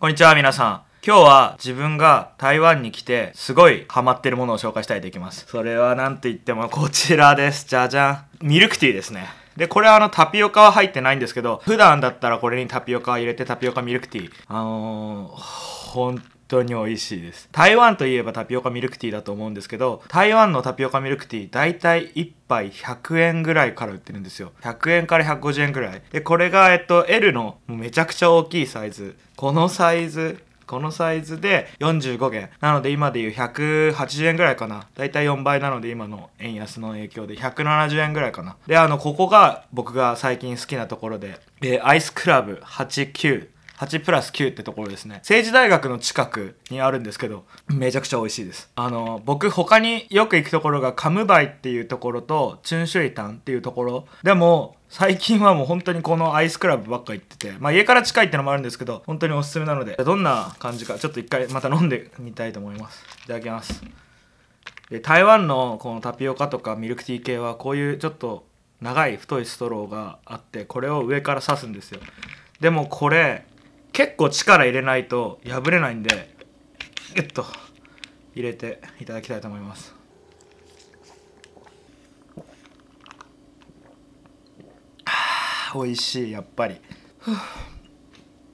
こんにちは、皆さん。今日は自分が台湾に来てすごいハマってるものを紹介したいといきます。それは何と言ってもこちらです。じゃじゃん。ミルクティーですね。で、これはあのタピオカは入ってないんですけど、普段だったらこれにタピオカ入れてタピオカミルクティー。あのー、本当に美味しいです台湾といえばタピオカミルクティーだと思うんですけど台湾のタピオカミルクティー大体1杯100円ぐらいから売ってるんですよ100円から150円ぐらいでこれがえっと L のめちゃくちゃ大きいサイズこのサイズこのサイズで45元なので今でいう180円ぐらいかなだいたい4倍なので今の円安の影響で170円ぐらいかなであのここが僕が最近好きなところででアイスクラブ89 8プラス9ってところですね政治大学の近くにあるんですけどめちゃくちゃ美味しいですあの僕他によく行くところがカムバイっていうところとチュンシュイタンっていうところでも最近はもう本当にこのアイスクラブばっか行ってて、まあ、家から近いってのもあるんですけど本当におすすめなのでどんな感じかちょっと一回また飲んでみたいと思いますいただきますで台湾のこのタピオカとかミルクティー系はこういうちょっと長い太いストローがあってこれを上から刺すんですよでもこれ結構力入れないと破れないんでギュッと入れていただきたいと思います美味しいやっぱり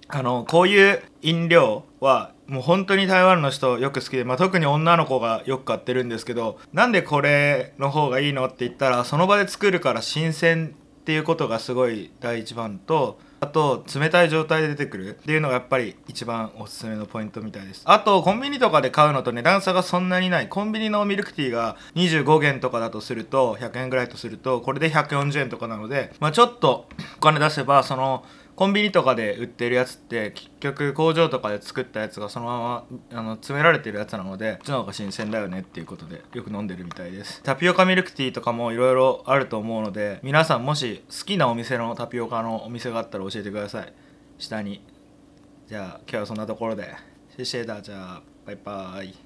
あのこういう飲料はもう本当に台湾の人よく好きで、まあ、特に女の子がよく買ってるんですけどなんでこれの方がいいのって言ったらその場で作るから新鮮っていうことがすごい第一番とあと冷たい状態で出てくるっていうのがやっぱり一番おすすめのポイントみたいですあとコンビニとかで買うのと値段差がそんなにないコンビニのミルクティーが25元とかだとすると100円ぐらいとするとこれで140円とかなのでまあちょっとお金出せばそのコンビニとかで売ってるやつって結局工場とかで作ったやつがそのままあの詰められてるやつなのでこっちの方が新鮮だよねっていうことでよく飲んでるみたいですタピオカミルクティーとかもいろいろあると思うので皆さんもし好きなお店のタピオカのお店があったら教えてください下にじゃあ今日はそんなところでシェシェダじゃあバイバーイ